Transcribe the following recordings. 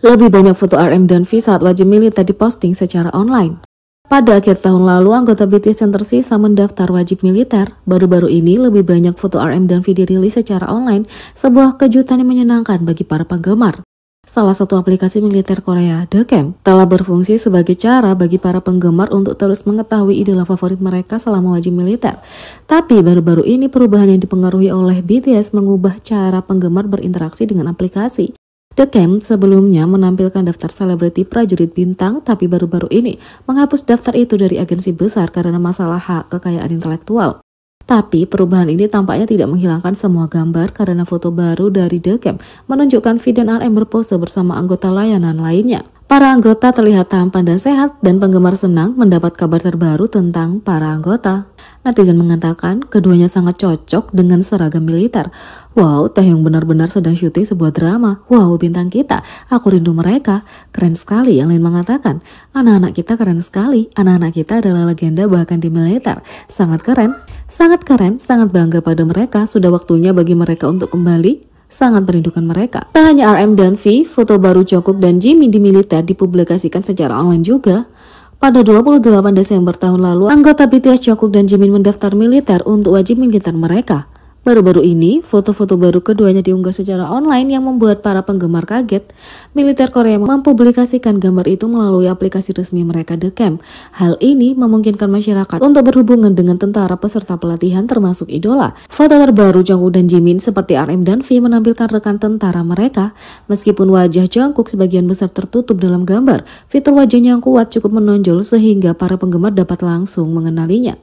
Lebih banyak foto RM dan V saat wajib militer diposting secara online. Pada akhir tahun lalu, anggota BTS yang tersisa mendaftar wajib militer. Baru-baru ini, lebih banyak foto RM dan V dirilis secara online, sebuah kejutan yang menyenangkan bagi para penggemar. Salah satu aplikasi militer Korea, The Camp, telah berfungsi sebagai cara bagi para penggemar untuk terus mengetahui idola favorit mereka selama wajib militer. Tapi baru-baru ini perubahan yang dipengaruhi oleh BTS mengubah cara penggemar berinteraksi dengan aplikasi. The Camp sebelumnya menampilkan daftar selebriti prajurit bintang, tapi baru-baru ini menghapus daftar itu dari agensi besar karena masalah hak kekayaan intelektual. Tapi perubahan ini tampaknya tidak menghilangkan semua gambar karena foto baru dari The Camp menunjukkan Fiden RM berpose bersama anggota layanan lainnya. Para anggota terlihat tampan dan sehat dan penggemar senang mendapat kabar terbaru tentang para anggota. Netizen mengatakan keduanya sangat cocok dengan seragam militer. Wow, Taehyung benar-benar sedang syuting sebuah drama. Wow, bintang kita. Aku rindu mereka. Keren sekali. Yang lain mengatakan, anak-anak kita keren sekali. Anak-anak kita adalah legenda bahkan di militer. Sangat keren. Sangat keren, sangat bangga pada mereka. Sudah waktunya bagi mereka untuk kembali sangat merindukan mereka. Tak hanya RM dan V, foto baru Jungkook dan Jimin di militer dipublikasikan secara online juga. Pada 28 Desember tahun lalu, anggota BTS Jungkook dan Jimin mendaftar militer untuk wajib militer mereka. Baru-baru ini, foto-foto baru keduanya diunggah secara online yang membuat para penggemar kaget. Militer Korea mempublikasikan gambar itu melalui aplikasi resmi mereka The Camp. Hal ini memungkinkan masyarakat untuk berhubungan dengan tentara peserta pelatihan termasuk idola. Foto terbaru Jungkook dan Jimin seperti RM dan V menampilkan rekan tentara mereka. Meskipun wajah Jungkook sebagian besar tertutup dalam gambar, fitur wajahnya yang kuat cukup menonjol sehingga para penggemar dapat langsung mengenalinya.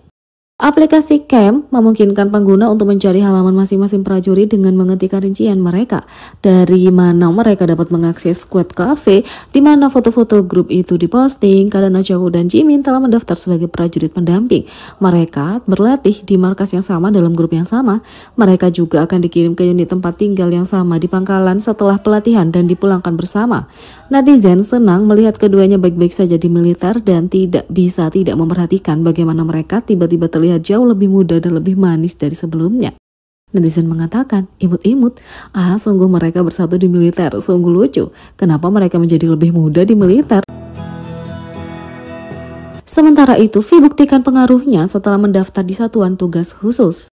Aplikasi CAM memungkinkan pengguna untuk mencari halaman masing-masing prajurit dengan mengetik rincian mereka, dari mana mereka dapat mengakses Squad Cafe, di mana foto-foto grup itu diposting karena Jauh dan Jimin telah mendaftar sebagai prajurit pendamping. Mereka berlatih di markas yang sama dalam grup yang sama. Mereka juga akan dikirim ke unit tempat tinggal yang sama di pangkalan setelah pelatihan dan dipulangkan bersama. Netizen senang melihat keduanya baik-baik saja di militer dan tidak bisa tidak memperhatikan bagaimana mereka tiba-tiba terlihat terlihat jauh lebih muda dan lebih manis dari sebelumnya. Netizen mengatakan, imut-imut, ah sungguh mereka bersatu di militer, sungguh lucu. Kenapa mereka menjadi lebih muda di militer? Sementara itu, V buktikan pengaruhnya setelah mendaftar di Satuan Tugas Khusus.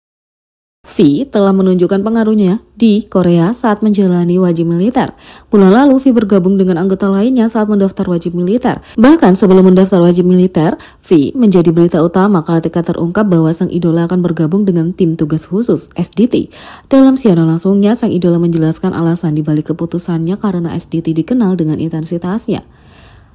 V telah menunjukkan pengaruhnya di Korea saat menjalani wajib militer. Bulan lalu, V bergabung dengan anggota lainnya saat mendaftar wajib militer. Bahkan sebelum mendaftar wajib militer, V menjadi berita utama ketika terungkap bahwa sang idola akan bergabung dengan tim tugas khusus SDT. Dalam siaran langsungnya, sang idola menjelaskan alasan dibalik keputusannya karena SDT dikenal dengan intensitasnya.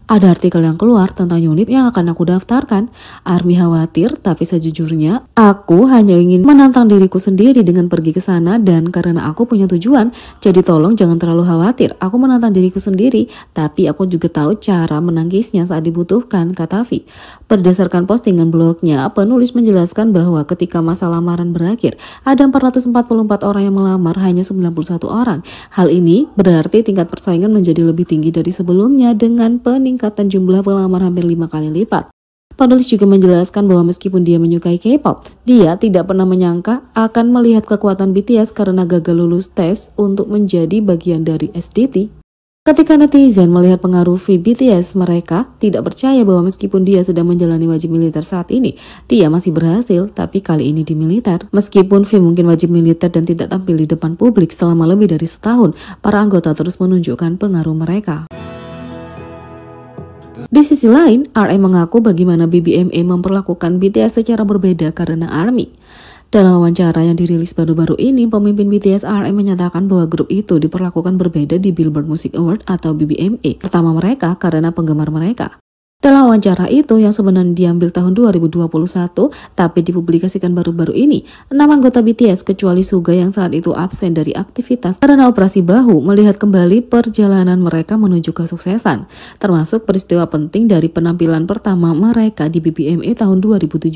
Ada artikel yang keluar tentang unit yang akan aku daftarkan. Army khawatir, tapi sejujurnya aku hanya ingin menantang diriku sendiri dengan pergi ke sana dan karena aku punya tujuan, jadi tolong jangan terlalu khawatir. Aku menantang diriku sendiri, tapi aku juga tahu cara menangkisnya saat dibutuhkan, kata Vi. Berdasarkan postingan blognya, penulis menjelaskan bahwa ketika masa lamaran berakhir, ada 444 orang yang melamar, hanya 91 orang. Hal ini berarti tingkat persaingan menjadi lebih tinggi dari sebelumnya dengan pening peningkatan jumlah pelamar hampir lima kali lipat. Panulis juga menjelaskan bahwa meskipun dia menyukai K-pop, dia tidak pernah menyangka akan melihat kekuatan BTS karena gagal lulus tes untuk menjadi bagian dari SDT. Ketika netizen melihat pengaruh V BTS, mereka tidak percaya bahwa meskipun dia sedang menjalani wajib militer saat ini, dia masih berhasil, tapi kali ini di militer. Meskipun V mungkin wajib militer dan tidak tampil di depan publik selama lebih dari setahun, para anggota terus menunjukkan pengaruh mereka. Di sisi lain, RM mengaku bagaimana BBMA e memperlakukan BTS secara berbeda karena ARMY. Dalam wawancara yang dirilis baru-baru ini, pemimpin BTS RM menyatakan bahwa grup itu diperlakukan berbeda di Billboard Music Award atau BBMA, pertama e, mereka karena penggemar mereka. Dalam wawancara itu yang sebenarnya diambil tahun 2021 tapi dipublikasikan baru-baru ini, enam anggota BTS kecuali Suga yang saat itu absen dari aktivitas karena operasi bahu melihat kembali perjalanan mereka menuju kesuksesan, termasuk peristiwa penting dari penampilan pertama mereka di BBMA e tahun 2017.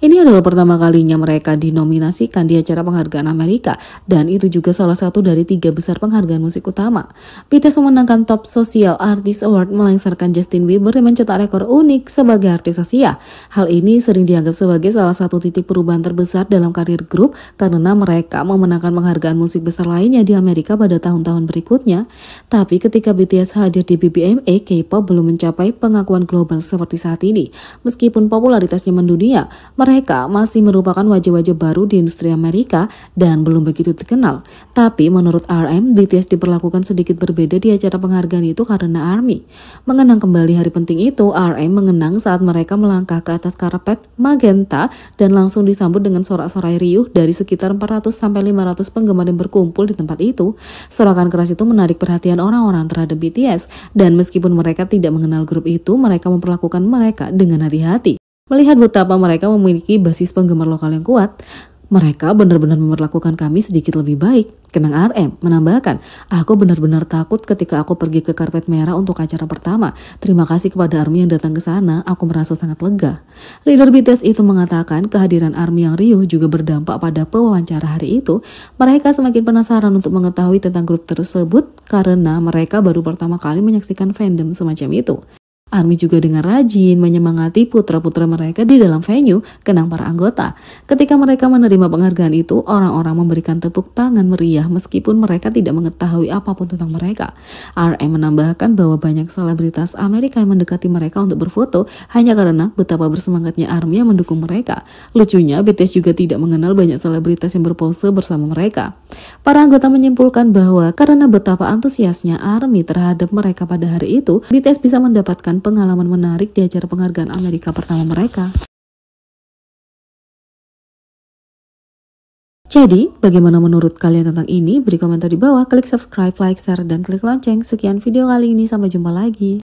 Ini adalah pertama kalinya mereka dinominasikan di acara penghargaan Amerika dan itu juga salah satu dari tiga besar penghargaan musik utama. BTS memenangkan Top Social Artist Award melengsarkan Justin Bieber mencetak rekor unik sebagai artis Asia. Hal ini sering dianggap sebagai salah satu titik perubahan terbesar dalam karir grup karena mereka memenangkan penghargaan musik besar lainnya di Amerika pada tahun-tahun berikutnya. Tapi ketika BTS hadir di BBMA, e, K-pop belum mencapai pengakuan global seperti saat ini. Meskipun popularitasnya mendunia, mereka masih merupakan wajah-wajah baru di industri Amerika dan belum begitu terkenal. Tapi menurut RM, BTS diperlakukan sedikit berbeda di acara penghargaan itu karena ARMY. Mengenang kembali hari penting penting itu, RM mengenang saat mereka melangkah ke atas karpet magenta dan langsung disambut dengan sorak-sorai riuh dari sekitar 400 500 penggemar yang berkumpul di tempat itu. Sorakan keras itu menarik perhatian orang-orang terhadap BTS dan meskipun mereka tidak mengenal grup itu, mereka memperlakukan mereka dengan hati-hati. Melihat betapa mereka memiliki basis penggemar lokal yang kuat, mereka benar-benar memperlakukan kami sedikit lebih baik. Kenang RM menambahkan, aku benar-benar takut ketika aku pergi ke karpet merah untuk acara pertama. Terima kasih kepada ARMY yang datang ke sana, aku merasa sangat lega. Leader BTS itu mengatakan kehadiran ARMY yang riuh juga berdampak pada pewawancara hari itu. Mereka semakin penasaran untuk mengetahui tentang grup tersebut karena mereka baru pertama kali menyaksikan fandom semacam itu. ARMY juga dengan rajin menyemangati putra-putra mereka di dalam venue kenang para anggota. Ketika mereka menerima penghargaan itu, orang-orang memberikan tepuk tangan meriah meskipun mereka tidak mengetahui apapun tentang mereka. RM menambahkan bahwa banyak selebritas Amerika yang mendekati mereka untuk berfoto hanya karena betapa bersemangatnya ARMY yang mendukung mereka. Lucunya, BTS juga tidak mengenal banyak selebritas yang berpose bersama mereka. Para anggota menyimpulkan bahwa karena betapa antusiasnya ARMY terhadap mereka pada hari itu, BTS bisa mendapatkan pengalaman menarik di acara penghargaan Amerika pertama mereka. Jadi, bagaimana menurut kalian tentang ini? Beri komentar di bawah, klik subscribe, like, share, dan klik lonceng. Sekian video kali ini, sampai jumpa lagi.